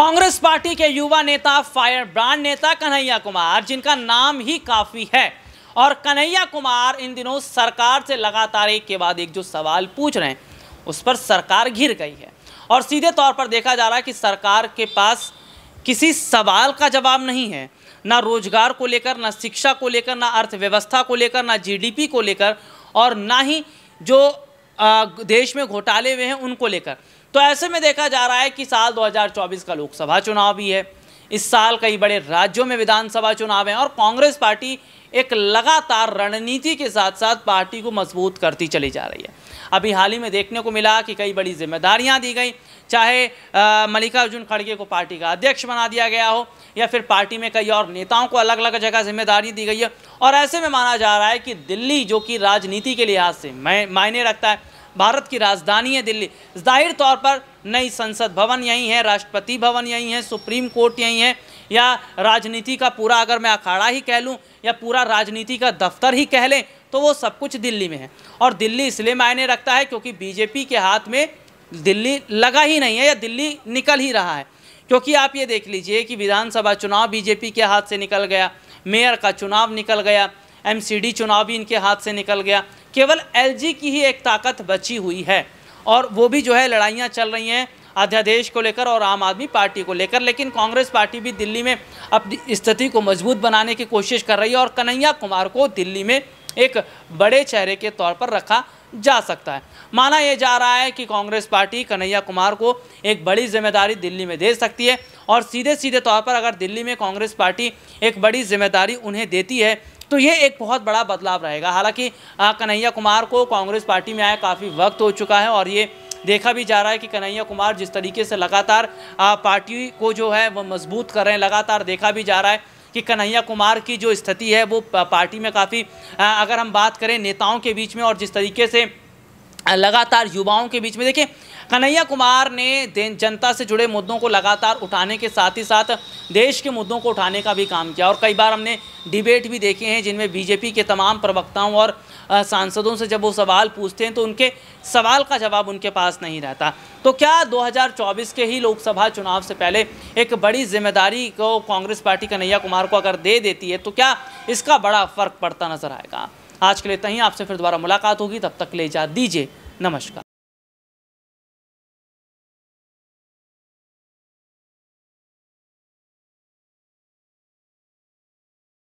Congress party के युवा नेता फायर ब्रांड नेता कन्हैया कुमार जिनका नाम ही काफ़ी है और कन्हैया कुमार इन दिनों सरकार से लगातार एक के बाद एक जो सवाल पूछ रहे हैं उस पर सरकार घिर गई है और सीधे तौर पर देखा जा रहा है कि सरकार के पास किसी सवाल का जवाब नहीं है ना रोजगार को लेकर ना शिक्षा को लेकर ना अर्थव्यवस्था को लेकर ना जीडीपी को लेकर और ना ही जो देश में घोटाले हुए हैं उनको लेकर तो ऐसे में देखा जा रहा है कि साल 2024 का लोकसभा चुनाव भी है इस साल कई बड़े राज्यों में विधानसभा चुनाव हैं और कांग्रेस पार्टी एक लगातार रणनीति के साथ साथ पार्टी को मजबूत करती चली जा रही है अभी हाल ही में देखने को मिला कि कई बड़ी जिम्मेदारियां दी गई चाहे मल्लिकार्जुन खड़गे को पार्टी का अध्यक्ष बना दिया गया हो या फिर पार्टी में कई और नेताओं को अलग अलग जगह जिम्मेदारी दी गई है और ऐसे में माना जा रहा है कि दिल्ली जो कि राजनीति के लिहाज से मायने रखता है भारत की राजधानी है दिल्ली जाहिर तौर पर नई संसद भवन यहीं है राष्ट्रपति भवन यहीं है सुप्रीम कोर्ट यहीं है या राजनीति का पूरा अगर मैं अखाड़ा ही कह लूँ या पूरा राजनीति का दफ्तर ही कह लें तो वो सब कुछ दिल्ली में है और दिल्ली इसलिए मायने रखता है क्योंकि बीजेपी के हाथ में दिल्ली लगा ही नहीं है या दिल्ली निकल ही रहा है क्योंकि आप ये देख लीजिए कि विधानसभा चुनाव बीजेपी के हाथ से निकल गया मेयर का चुनाव निकल गया एमसीडी चुनाव भी इनके हाथ से निकल गया केवल एलजी की ही एक ताकत बची हुई है और वो भी जो है लड़ाइयाँ चल रही हैं अध्यादेश को लेकर और आम आदमी पार्टी को लेकर लेकिन कांग्रेस पार्टी भी दिल्ली में अपनी स्थिति को मजबूत बनाने की कोशिश कर रही है और कन्हैया कुमार को दिल्ली में एक बड़े चेहरे के तौर पर रखा जा सकता है माना यह जा रहा है कि कांग्रेस पार्टी कन्हैया कुमार को एक बड़ी जिम्मेदारी दिल्ली में दे सकती है और सीधे सीधे तौर पर अगर दिल्ली में कांग्रेस पार्टी एक बड़ी जिम्मेदारी उन्हें देती है तो ये एक बहुत बड़ा बदलाव रहेगा हालांकि कन्हैया कुमार को कांग्रेस पार्टी में आए काफ़ी वक्त हो चुका है और ये देखा भी जा रहा है कि कन्हैया कुमार जिस तरीके से लगातार पार्टी को जो है वो मजबूत कर रहे हैं लगातार देखा भी जा रहा है कि कन्हैया कुमार की जो स्थिति है वो पार्टी में काफ़ी अगर हम बात करें नेताओं के बीच में और जिस तरीके से लगातार युवाओं के बीच में देखिए कन्हैया कुमार ने जनता से जुड़े मुद्दों को लगातार उठाने के साथ ही साथ देश के मुद्दों को उठाने का भी काम किया और कई बार हमने डिबेट भी देखे हैं जिनमें बीजेपी के तमाम प्रवक्ताओं और सांसदों से जब वो सवाल पूछते हैं तो उनके सवाल का जवाब उनके पास नहीं रहता तो क्या 2024 के ही लोकसभा चुनाव से पहले एक बड़ी जिम्मेदारी को कांग्रेस पार्टी कन्हैया कुमार को अगर दे देती है तो क्या इसका बड़ा फर्क पड़ता नजर आएगा आज के लिए ही आपसे फिर दोबारा मुलाकात होगी तब तक ले जा दीजिए नमस्कार